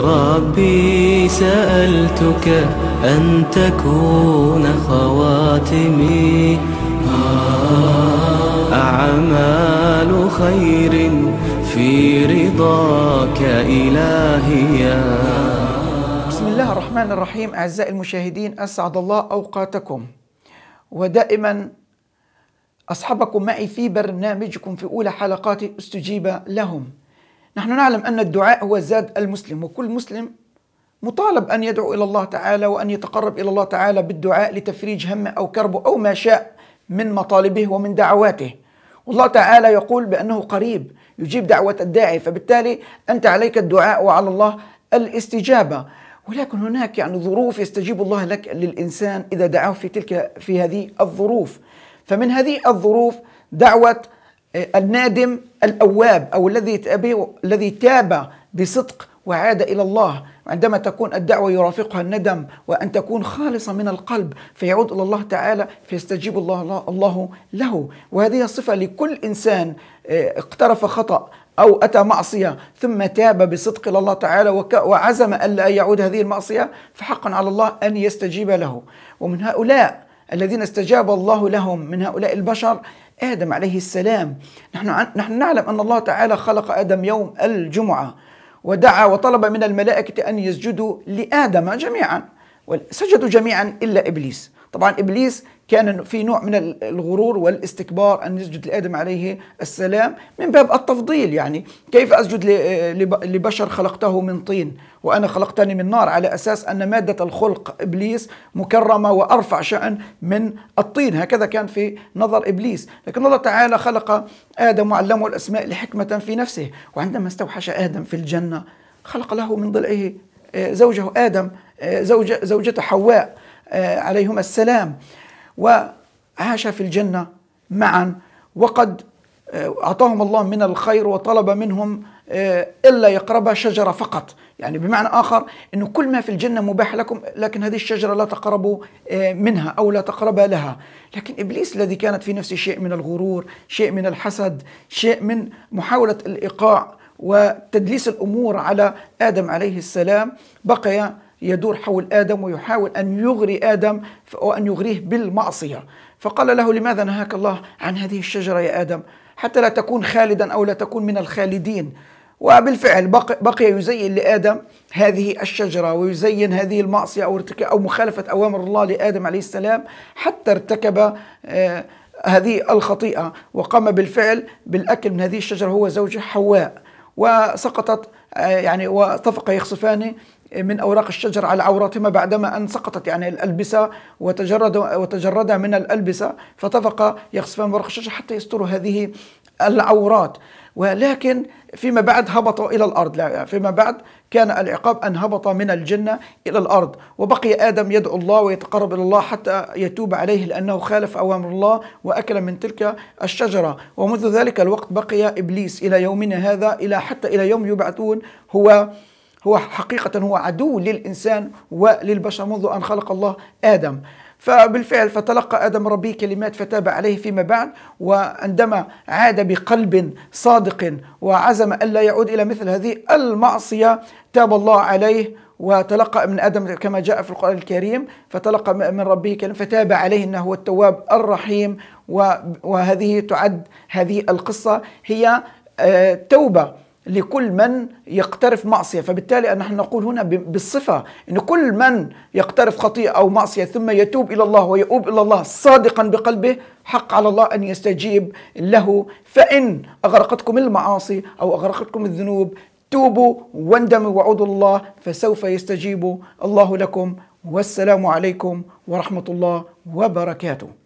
ربي سألتك أن تكون خواتمي أعمال خير في رضاك إلهيا بسم الله الرحمن الرحيم أعزائي المشاهدين أسعد الله أوقاتكم ودائما أصحبكم معي في برنامجكم في أولى حلقات استجيب لهم نحن نعلم أن الدعاء هو زاد المسلم وكل مسلم مطالب أن يدعو إلى الله تعالى وأن يتقرب إلى الله تعالى بالدعاء لتفريج همه أو كربه أو ما شاء من مطالبه ومن دعواته والله تعالى يقول بأنه قريب يجيب دعوة الداعي فبالتالي أنت عليك الدعاء وعلى الله الاستجابة ولكن هناك يعني ظروف يستجيب الله لك للإنسان إذا دعاه في تلك في هذه الظروف فمن هذه الظروف دعوة آه، النادم الاواب او الذي الذي تاب بصدق وعاد الى الله عندما تكون الدعوة يرافقها الندم وأن تكون خالصة من القلب فيعود إلى الله تعالى فيستجيب الله, الله له وهذه صفة لكل إنسان آه، اقترف خطأ أو أتى معصية ثم تاب بصدق إلى الله تعالى وعزم ألا يعود هذه المعصية فحقا على الله أن يستجيب له ومن هؤلاء الذين استجاب الله لهم من هؤلاء البشر آدم عليه السلام نحن, نحن نعلم أن الله تعالى خلق آدم يوم الجمعة ودعا وطلب من الملائكة أن يسجدوا لآدم جميعا سجدوا جميعا إلا إبليس طبعا إبليس كان في نوع من الغرور والاستكبار أن يسجد لآدم عليه السلام من باب التفضيل يعني كيف أسجد لبشر خلقته من طين وأنا خلقتني من نار على أساس أن مادة الخلق إبليس مكرمة وأرفع شأن من الطين هكذا كان في نظر إبليس لكن الله تعالى خلق آدم وعلمه الأسماء لحكمة في نفسه وعندما استوحش آدم في الجنة خلق له من ضلعه آه، زوجه آدم آه، زوجته حواء آه، عليهما السلام وعاش في الجنة معا وقد آه، أعطاهم الله من الخير وطلب منهم آه، إلا يقربا شجرة فقط يعني بمعنى آخر أنه كل ما في الجنة مباح لكم لكن هذه الشجرة لا تقربوا منها أو لا تقربا لها لكن إبليس الذي كانت في نفسه شيء من الغرور شيء من الحسد شيء من محاولة الإيقاع وتدليس الأمور على آدم عليه السلام بقي يدور حول آدم ويحاول أن يغري آدم وأن يغريه بالمعصية فقال له لماذا نهاك الله عن هذه الشجرة يا آدم حتى لا تكون خالدا أو لا تكون من الخالدين وبالفعل بقي يزين لآدم هذه الشجرة ويزين هذه المعصية أو, أو مخالفة أوامر الله لآدم عليه السلام حتى ارتكب آه، هذه الخطيئة وقام بالفعل بالأكل من هذه الشجرة هو زوجه حواء وسقطت آه، يعني واتفق يخصفان من أوراق الشجر على عورتهما بعدما أن سقطت يعني الألبسة وتجرد وتجردا من الألبسة فطفقا يخسفان ورق الشجر حتى يستروا هذه العورات ولكن فيما بعد هبطوا إلى الأرض لا فيما بعد كان العقاب أن هبط من الجنة إلى الأرض وبقي آدم يدعو الله ويتقرب إلى الله حتى يتوب عليه لأنه خالف أوامر الله وأكل من تلك الشجرة ومنذ ذلك الوقت بقي إبليس إلى يومنا هذا إلى حتى إلى يوم يبعثون هو هو حقيقة هو عدو للإنسان وللبشر منذ أن خلق الله آدم فبالفعل فتلقى آدم ربه كلمات فتاب عليه فيما بعد وعندما عاد بقلب صادق وعزم ألا يعود إلى مثل هذه المعصية تاب الله عليه وتلقى من ادم كما جاء في القران الكريم فتلقى من ربه كلمه فتاب عليه انه هو التواب الرحيم وهذه تعد هذه القصه هي آه، توبه لكل من يقترف معصية فبالتالي نحن نقول هنا بالصفة أن كل من يقترف خطيئة أو معصية ثم يتوب إلى الله ويؤوب إلى الله صادقا بقلبه حق على الله أن يستجيب له فإن أغرقتكم المعاصي أو أغرقتكم الذنوب توبوا واندموا وعودوا الله فسوف يستجيب الله لكم والسلام عليكم ورحمة الله وبركاته